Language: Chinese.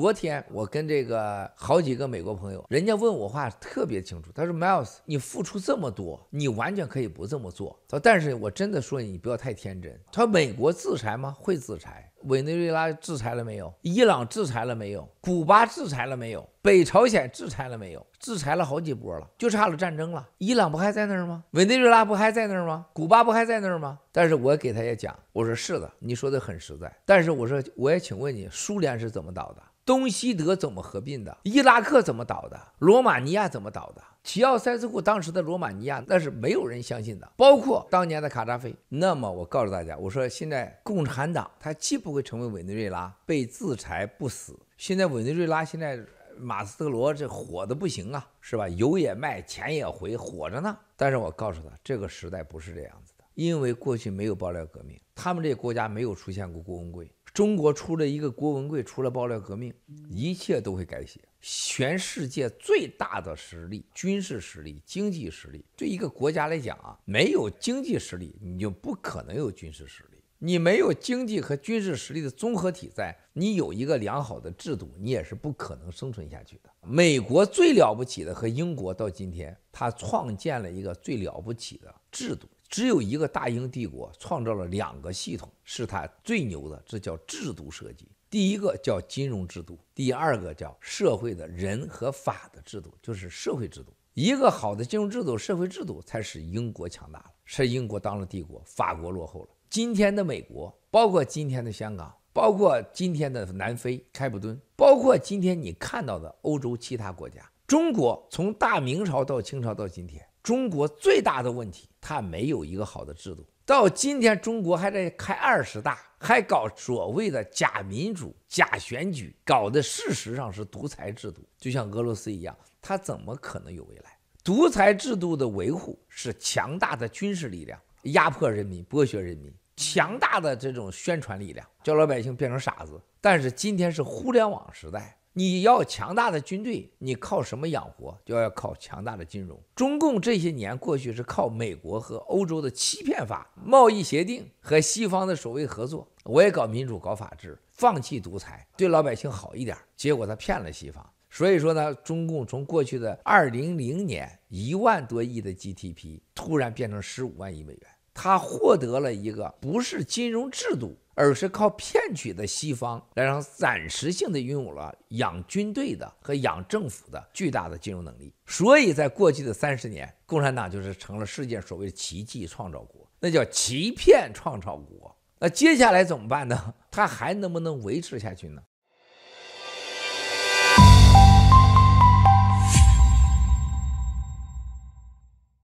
昨天我跟这个好几个美国朋友，人家问我话特别清楚。他说，Miles，你付出这么多，你完全可以不这么做。他说，但是我真的说你不要太天真。他说，美国制裁吗？会制裁。委内瑞拉制裁了没有？伊朗制裁了没有？古巴制裁了没有？北朝鲜制裁了没有？制裁了好几波了，就差了战争了。伊朗不还在那儿吗？委内瑞拉不还在那儿吗？古巴不还在那儿吗？但是我给他也讲，我说是的，你说的很实在。但是我说，我也请问你，苏联是怎么倒的？东西德怎么合并的？伊拉克怎么倒的？罗马尼亚怎么倒的？齐奥塞斯库当时的罗马尼亚那是没有人相信的，包括当年的卡扎菲。那么我告诉大家，我说现在共产党他既不会成为委内瑞拉被制裁不死。现在委内瑞拉现在马斯特罗这火的不行啊，是吧？油也卖，钱也回，火着呢。但是我告诉他，这个时代不是这样子。因为过去没有爆料革命，他们这国家没有出现过郭文贵。中国出了一个郭文贵，出了爆料革命，一切都会改写。全世界最大的实力，军事实力、经济实力，对一个国家来讲啊，没有经济实力，你就不可能有军事实力。你没有经济和军事实力的综合体在，你有一个良好的制度，你也是不可能生存下去的。美国最了不起的和英国到今天，他创建了一个最了不起的制度。只有一个大英帝国创造了两个系统，是他最牛的，这叫制度设计。第一个叫金融制度，第二个叫社会的人和法的制度，就是社会制度。一个好的金融制度、社会制度，才使英国强大了，使英国当了帝国，法国落后了。今天的美国，包括今天的香港，包括今天的南非开普敦，包括今天你看到的欧洲其他国家，中国从大明朝到清朝到今天。中国最大的问题，它没有一个好的制度。到今天，中国还在开二十大，还搞所谓的假民主、假选举，搞的事实上是独裁制度，就像俄罗斯一样，它怎么可能有未来？独裁制度的维护是强大的军事力量压迫人民、剥削人民，强大的这种宣传力量叫老百姓变成傻子。但是今天是互联网时代。你要强大的军队，你靠什么养活？就要靠强大的金融。中共这些年过去是靠美国和欧洲的欺骗法、贸易协定和西方的所谓合作。我也搞民主、搞法治，放弃独裁，对老百姓好一点，结果他骗了西方。所以说呢，中共从过去的二零零年一万多亿的 GDP 突然变成十五万亿美元。他获得了一个不是金融制度，而是靠骗取的西方，来让暂时性的拥有了养军队的和养政府的巨大的金融能力。所以在过去的三十年，共产党就是成了世界所谓的奇迹创造国，那叫欺骗创造国。那接下来怎么办呢？他还能不能维持下去呢？